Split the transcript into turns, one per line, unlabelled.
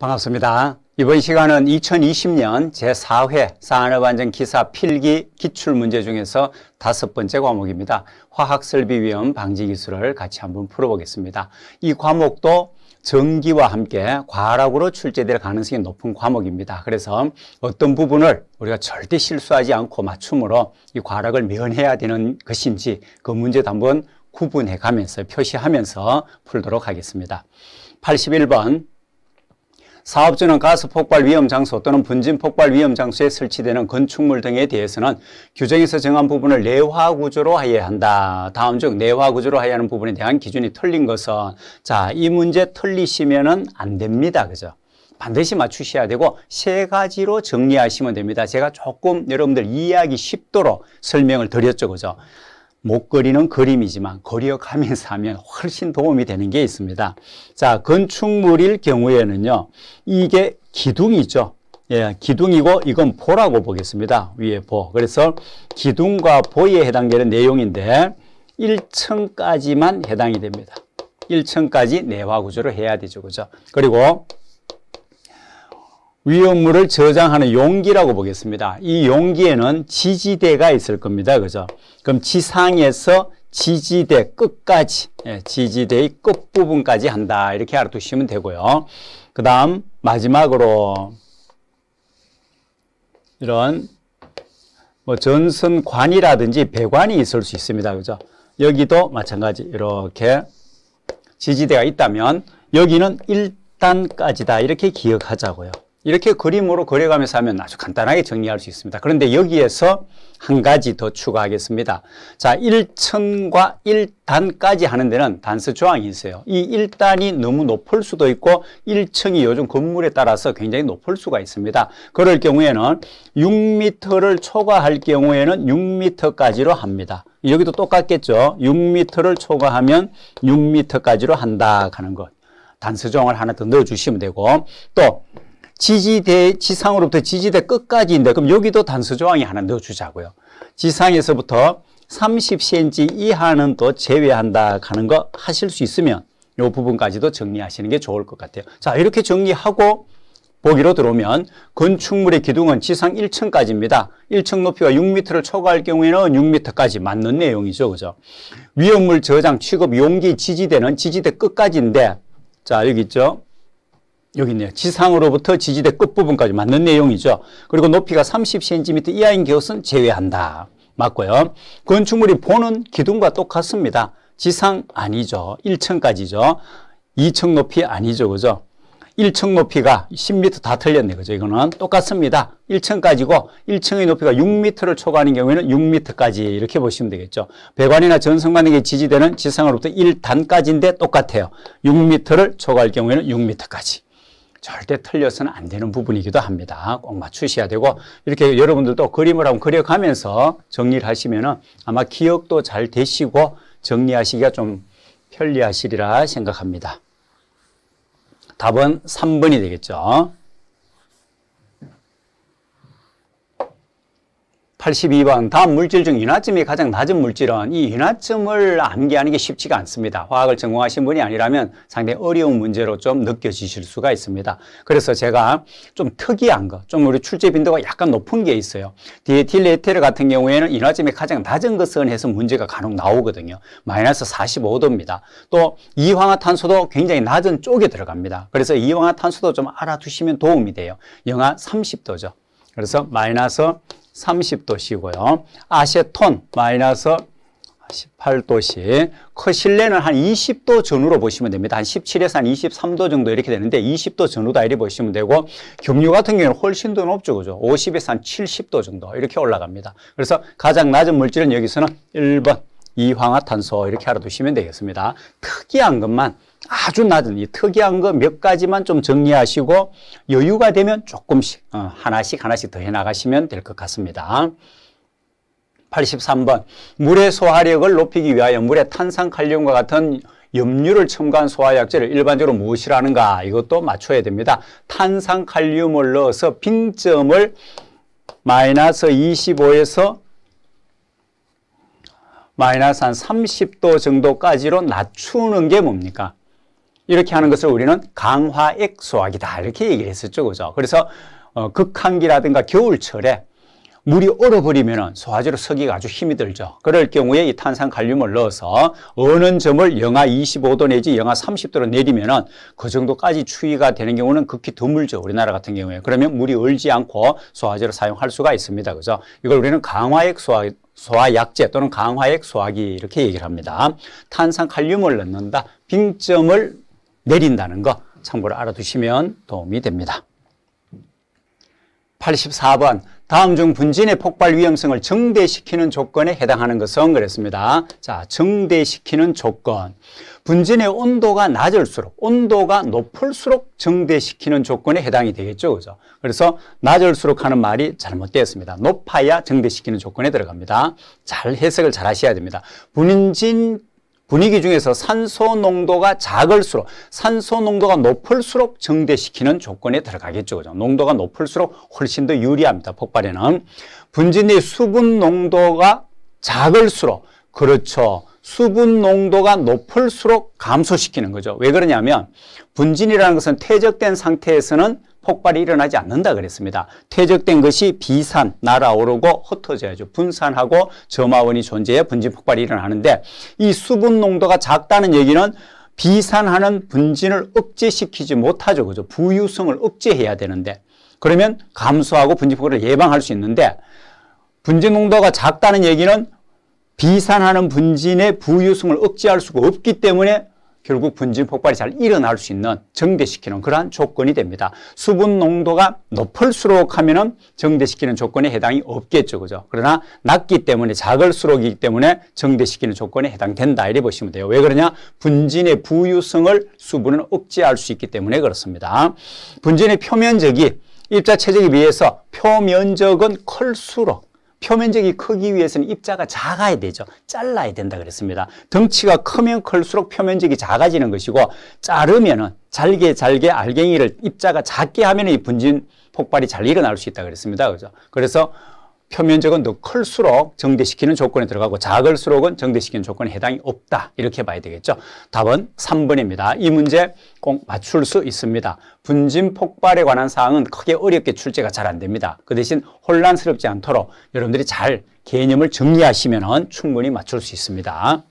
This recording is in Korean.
반갑습니다. 이번 시간은 2020년 제4회 산업안전 기사 필기 기출 문제 중에서 다섯 번째 과목입니다. 화학설비 위험 방지 기술을 같이 한번 풀어보겠습니다. 이 과목도 전기와 함께 과락으로 출제될 가능성이 높은 과목입니다. 그래서 어떤 부분을 우리가 절대 실수하지 않고 맞춤으로 이 과락을 면해야 되는 것인지 그 문제도 한번 구분해 가면서 표시하면서 풀도록 하겠습니다. 81번 사업주는 가스 폭발 위험 장소 또는 분진 폭발 위험 장소에 설치되는 건축물 등에 대해서는 규정에서 정한 부분을 내화 구조로 하여야 한다. 다음 중 내화 구조로 하여야 하는 부분에 대한 기준이 틀린 것은 자, 이 문제 틀리시면은 안 됩니다. 그죠? 반드시 맞추셔야 되고 세 가지로 정리하시면 됩니다. 제가 조금 여러분들 이해하기 쉽도록 설명을 드렸죠. 그죠? 목걸이는 그림이지만 거리어가면서 하면 훨씬 도움이 되는 게 있습니다. 자, 건축물일 경우에는요. 이게 기둥이죠. 예, 기둥이고 이건 보라고 보겠습니다. 위에 보. 그래서 기둥과 보에 해당되는 내용인데 1층까지만 해당이 됩니다. 1층까지 내화 구조를 해야 되죠. 그죠? 그리고 위험물을 저장하는 용기라고 보겠습니다. 이 용기에는 지지대가 있을 겁니다. 그죠? 그럼 지상에서 지지대 끝까지, 예, 지지대의 끝부분까지 한다. 이렇게 알아두시면 되고요. 그 다음, 마지막으로, 이런, 뭐, 전선관이라든지 배관이 있을 수 있습니다. 그죠? 여기도 마찬가지, 이렇게 지지대가 있다면, 여기는 1단까지다. 이렇게 기억하자고요. 이렇게 그림으로 그려가면서 하면 아주 간단하게 정리할 수 있습니다. 그런데 여기에서 한 가지 더 추가하겠습니다. 자, 1층과 1단까지 하는 데는 단서 조항이 있어요. 이 1단이 너무 높을 수도 있고 1층이 요즘 건물에 따라서 굉장히 높을 수가 있습니다. 그럴 경우에는 6m를 초과할 경우에는 6m까지로 합니다. 여기도 똑같겠죠. 6m를 초과하면 6m까지로 한다 하는 것. 단서 조항을 하나 더 넣어주시면 되고 또 지지대 지상으로부터 지지대 끝까지인데 그럼 여기도 단수 조항이 하나 넣어주자고요. 지상에서부터 30cm 이하는 또 제외한다 하는 거 하실 수 있으면 요 부분까지도 정리하시는 게 좋을 것 같아요. 자 이렇게 정리하고 보기로 들어오면 건축물의 기둥은 지상 1층까지입니다. 1층 높이가 6m를 초과할 경우에는 6m까지 맞는 내용이죠. 그죠? 위험물 저장 취급 용기 지지대는 지지대 끝까지인데 자 여기 있죠. 여기 있네요. 지상으로부터 지지대 끝부분까지 맞는 내용이죠. 그리고 높이가 30cm 이하인 기옷은 제외한다. 맞고요. 건축물이 보는 기둥과 똑같습니다. 지상 아니죠. 1층까지죠. 2층 높이 아니죠. 그죠? 1층 높이가 10m 다 틀렸네. 그죠? 이거는 똑같습니다. 1층까지고 1층의 높이가 6m를 초과하는 경우에는 6m까지 이렇게 보시면 되겠죠. 배관이나 전선관에게 지지되는 지상으로부터 1단까지인데 똑같아요. 6m를 초과할 경우에는 6m까지. 절대 틀려서는 안 되는 부분이기도 합니다. 꼭 맞추셔야 되고 이렇게 여러분들도 그림을 한번 그려가면서 정리를 하시면 아마 기억도 잘 되시고 정리하시기가 좀 편리하시리라 생각합니다. 답은 3번이 되겠죠. 82번 다음 물질 중 윤화점이 가장 낮은 물질은 이 윤화점을 암기하는 게 쉽지가 않습니다. 화학을 전공하신 분이 아니라면 상당히 어려운 문제로 좀 느껴지실 수가 있습니다. 그래서 제가 좀 특이한 거, 좀 우리 출제 빈도가 약간 높은 게 있어요. 디에틸레테르 같은 경우에는 윤화점이 가장 낮은 것은 해서 문제가 간혹 나오거든요. 마이너스 45도입니다. 또 이황화탄소도 굉장히 낮은 쪽에 들어갑니다. 그래서 이황화탄소도 좀 알아두시면 도움이 돼요. 영하 30도죠. 그래서 마이너스 30도씨고요. 아세톤 마이너스 18도씨. 커실레는 한 20도 전후로 보시면 됩니다. 한 17에서 한 23도 정도 이렇게 되는데 20도 전후다 이렇게 보시면 되고 경유 같은 경우는 훨씬 더 높죠. 그죠? 50에서 한 70도 정도 이렇게 올라갑니다. 그래서 가장 낮은 물질은 여기서는 1번 이황화탄소 이렇게 알아두시면 되겠습니다. 특이한 것만 아주 낮은 이 특이한 거 몇 가지만 좀 정리하시고 여유가 되면 조금씩 어, 하나씩 하나씩 더 해나가시면 될 것 같습니다. 83번 물의 소화력을 높이기 위하여 물의 탄산칼륨과 같은 염류를 첨가한 소화약제를 일반적으로 무엇이라는가 이것도 맞춰야 됩니다. 탄산칼륨을 넣어서 빈점을 마이너스 25에서 마이너스 한 30도 정도까지로 낮추는 게 뭡니까? 이렇게 하는 것을 우리는 강화액 소화기다 이렇게 얘기를 했었죠. 그죠? 그래서 어, 극한기라든가 겨울철에 물이 얼어버리면 소화제로 서기가 아주 힘이 들죠. 그럴 경우에 이 탄산칼륨을 넣어서 어느 점을 영하 25도 내지 영하 30도로 내리면 그 정도까지 추위가 되는 경우는 극히 드물죠. 우리나라 같은 경우에. 그러면 물이 얼지 않고 소화제로 사용할 수가 있습니다. 그죠? 이걸 우리는 강화액 소화, 소화약제 또는 강화액 소화기 이렇게 얘기를 합니다. 탄산칼륨을 넣는다. 빙점을 내린다는 거 참고로 알아두시면 도움이 됩니다. 84번 다음 중 분진의 폭발 위험성을 증대시키는 조건에 해당하는 것은 그랬습니다. 자, 증대시키는 조건. 분진의 온도가 낮을수록 온도가 높을수록 증대시키는 조건에 해당이 되겠죠. 그죠? 그래서 낮을수록 하는 말이 잘못되었습니다. 높아야 증대시키는 조건에 들어갑니다. 잘 해석을 잘 하셔야 됩니다. 분진 분위기 중에서 산소 농도가 작을수록 산소 농도가 높을수록 증대시키는 조건에 들어가겠죠. 그죠? 농도가 높을수록 훨씬 더 유리합니다. 폭발에는 분진의 수분 농도가 작을수록 그렇죠. 수분 농도가 높을수록 감소시키는 거죠. 왜 그러냐면 분진이라는 것은 퇴적된 상태에서는 폭발이 일어나지 않는다 그랬습니다. 퇴적된 것이 비산, 날아오르고 흩어져야죠. 분산하고 점화원이 존재해 분진 폭발이 일어나는데 이 수분 농도가 작다는 얘기는 비산하는 분진을 억제시키지 못하죠. 그죠? 부유성을 억제해야 되는데 그러면 감소하고 분진 폭발을 예방할 수 있는데 분진 농도가 작다는 얘기는 비산하는 분진의 부유성을 억제할 수가 없기 때문에 결국 분진 폭발이 잘 일어날 수 있는 정대시키는 그러한 조건이 됩니다. 수분 농도가 높을수록 하면은 정대시키는 조건에 해당이 없겠죠. 그죠? 그러나 낮기 때문에 작을수록이기 때문에 정대시키는 조건에 해당된다. 이래 보시면 돼요. 왜 그러냐? 분진의 부유성을 수분은 억제할 수 있기 때문에 그렇습니다. 분진의 표면적이 입자 체적에 비해서 표면적은 클수록 표면적이 크기 위해서는 입자가 작아야 되죠. 잘라야 된다 그랬습니다. 덩치가 크면 클수록 표면적이 작아지는 것이고 자르면은 잘게 잘게 알갱이를 입자가 작게 하면 이 분진 폭발이 잘 일어날 수 있다 그랬습니다. 그죠? 그래서 표면적은 더 클수록 정대시키는 조건에 들어가고 작을수록은 정대시키는 조건에 해당이 없다. 이렇게 봐야 되겠죠. 답은 3번입니다. 이 문제 꼭 맞출 수 있습니다. 분진 폭발에 관한 사항은 크게 어렵게 출제가 잘 안 됩니다. 그 대신 혼란스럽지 않도록 여러분들이 잘 개념을 정리하시면 충분히 맞출 수 있습니다.